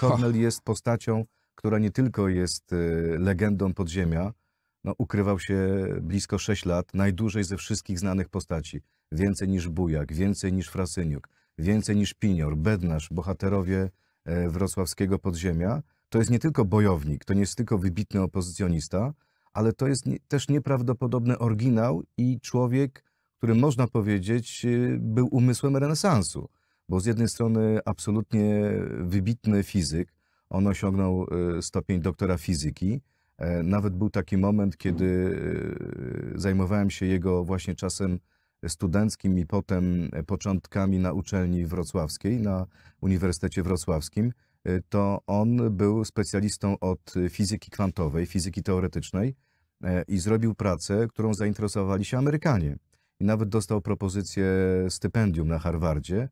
Cornel jest postacią, która nie tylko jest y, legendą podziemia, no, ukrywał się blisko 6 lat, najdłużej ze wszystkich znanych postaci. Więcej niż Bujak, więcej niż Frasyniuk, więcej niż Pinior, Bednarz, bohaterowie e, wrocławskiego podziemia. To jest nie tylko bojownik, to nie jest tylko wybitny opozycjonista, ale to jest też nieprawdopodobny oryginał i człowiek, który można powiedzieć y, był umysłem renesansu bo z jednej strony absolutnie wybitny fizyk, on osiągnął e, stopień doktora fizyki. E, nawet był taki moment, kiedy e, zajmowałem się jego właśnie czasem studenckim i potem początkami na uczelni wrocławskiej, na Uniwersytecie Wrocławskim, to on był specjalistą od fizyki kwantowej, fizyki teoretycznej i zrobił pracę, którą zainteresowali się Amerykanie. I nawet dostał propozycję stypendium na Harvardzie